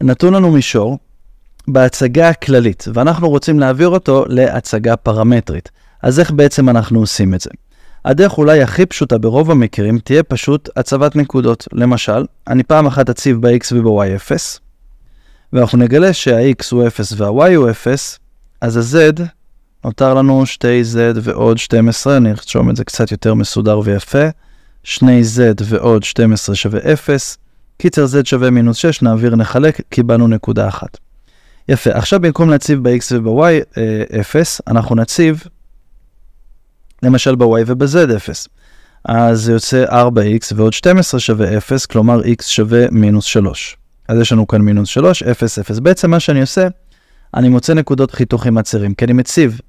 נתון לנו מישור בהצגה הכללית, ואנחנו רוצים להעביר אותו להצגה פרמטרית. אז איך בעצם אנחנו עושים את זה? הדרך אולי הכי פשוטה ברוב המקרים תהיה פשוט הצבת נקודות. למשל, אני פעם אחת אציב ב-x וב-y 0, ואנחנו נגלה שה-x הוא 0 וה-y הוא 0, אז ה-z, נותר לנו 2z ועוד 12, אני ארשום את זה קצת יותר מסודר ויפה, 2z ועוד 12 שווה 0, קיצר z שווה מינוס 6, נעביר נחלק, קיבלנו נקודה אחת. יפה, עכשיו במקום להציב ב-x וב-y 0, אה, אנחנו נציב למשל ב-y וב-z 0. אז זה יוצא 4x ועוד 12 שווה 0, כלומר x שווה מינוס 3. אז יש לנו כאן מינוס 3, 0, 0. בעצם מה שאני עושה, אני מוצא נקודות חיתוך עם הצירים, כי אני מציב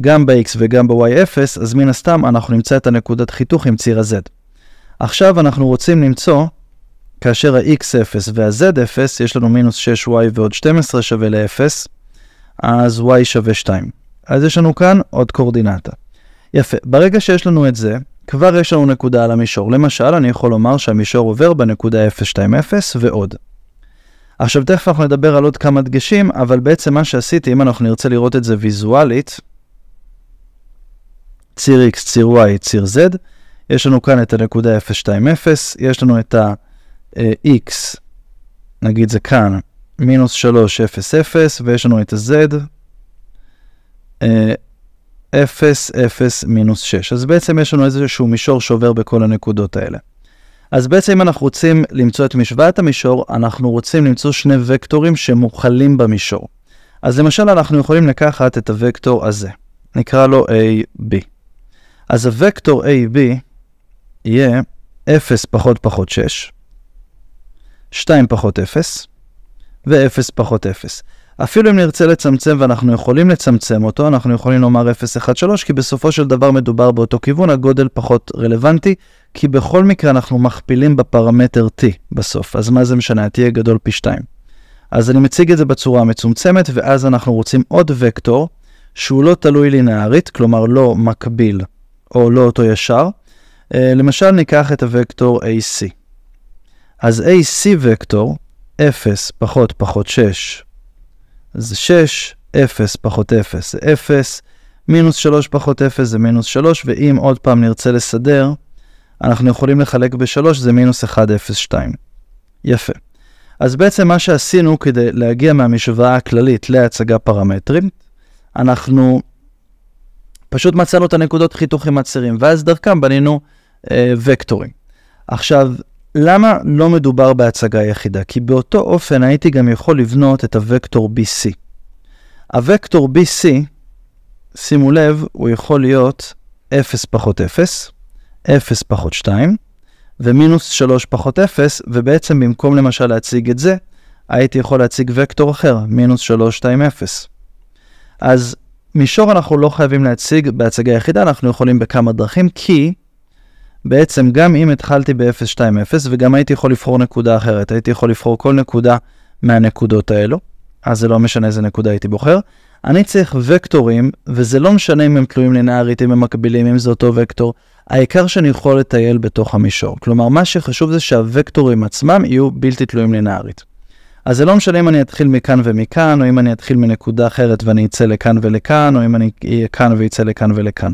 גם ב-x וגם ב-y 0, אז מן הסתם אנחנו נמצא את הנקודת חיתוך עם ציר ה-z. עכשיו אנחנו רוצים למצוא כאשר ה-x0 וה-z0 יש לנו מינוס 6y ועוד 12 שווה ל-0, אז y שווה 2. אז יש לנו כאן עוד קורדינטה. יפה, ברגע שיש לנו את זה, כבר יש לנו נקודה על המישור. למשל, אני יכול לומר שהמישור עובר בנקודה 020 ועוד. עכשיו תכף אנחנו נדבר על עוד כמה דגשים, אבל בעצם מה שעשיתי, אם אנחנו נרצה לראות את זה ויזואלית, ציר x, ציר y, ציר z, יש לנו כאן את הנקודה 020, יש לנו את ה... אה, x, נגיד זה כאן, מינוס 3, 0, 0, ויש לנו את ה-z, 0, אה, 0, מינוס 6. אז בעצם יש לנו איזשהו מישור שעובר בכל הנקודות האלה. אז בעצם אם אנחנו רוצים למצוא את משוואת המישור, אנחנו רוצים למצוא שני וקטורים שמוכלים במישור. אז למשל אנחנו יכולים לקחת את הוקטור הזה, נקרא לו AB. אז הוקטור AB יהיה 0 פחות פחות 6, 2 פחות 0 ו-0 פחות 0. אפילו אם נרצה לצמצם ואנחנו יכולים לצמצם אותו, אנחנו יכולים לומר 0, 1, 3, כי בסופו של דבר מדובר באותו כיוון, הגודל פחות רלוונטי, כי בכל מקרה אנחנו מכפילים בפרמטר t בסוף, אז מה זה משנה? t יהיה גדול פי 2. אז אני מציג את זה בצורה המצומצמת, ואז אנחנו רוצים עוד וקטור, שהוא לא תלוי לינארית, כלומר לא מקביל או לא אותו ישר. אה, למשל ניקח את הוקטור AC. אז AC וקטור, 0 פחות פחות 6, זה 6, 0 פחות 0 זה 0, מינוס 3 פחות 0 זה מינוס 3, ואם עוד פעם נרצה לסדר, אנחנו יכולים לחלק ב-3, זה מינוס 1, 0, 2. יפה. אז בעצם מה שעשינו כדי להגיע מהמשוואה הכללית להצגה פרמטרית, אנחנו פשוט מצאנו את הנקודות חיתוך עם הצירים, ואז דרכם בנינו אה, וקטורים. עכשיו, למה לא מדובר בהצגה יחידה? כי באותו אופן הייתי גם יכול לבנות את הוקטור BC. הוקטור BC, שימו לב, הוא יכול להיות 0 פחות 0, 0 פחות 2, ומינוס 3 פחות 0, ובעצם במקום למשל להציג את זה, הייתי יכול להציג וקטור אחר, מינוס 3, 2, 0. אז מישור אנחנו לא חייבים להציג בהצגה יחידה, אנחנו יכולים בכמה דרכים, כי בעצם גם אם התחלתי ב-0.2.0 וגם הייתי יכול לבחור נקודה אחרת, הייתי יכול לבחור כל נקודה מהנקודות האלו, אז זה לא משנה איזה נקודה הייתי בוחר. אני צריך וקטורים, וזה לא משנה אם הם תלויים לינארית, אם הם מקבילים, אם זה אותו וקטור, העיקר שאני יכול לטייל בתוך המישור. כלומר, מה שחשוב זה שהוקטורים עצמם יהיו בלתי תלויים לינארית. אז זה לא משנה אם אני אתחיל מכאן ומכאן, או אם אני אתחיל מנקודה אחרת ואני אצא לכאן ולכאן, או אם אני אהיה כאן ואצא לכאן ולכאן.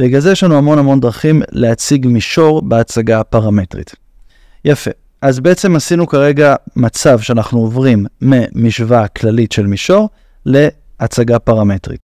בגלל זה יש לנו המון המון דרכים להציג מישור בהצגה הפרמטרית. יפה, אז בעצם עשינו כרגע מצב שאנחנו עוברים ממשוואה כללית של מישור להצגה פרמטרית.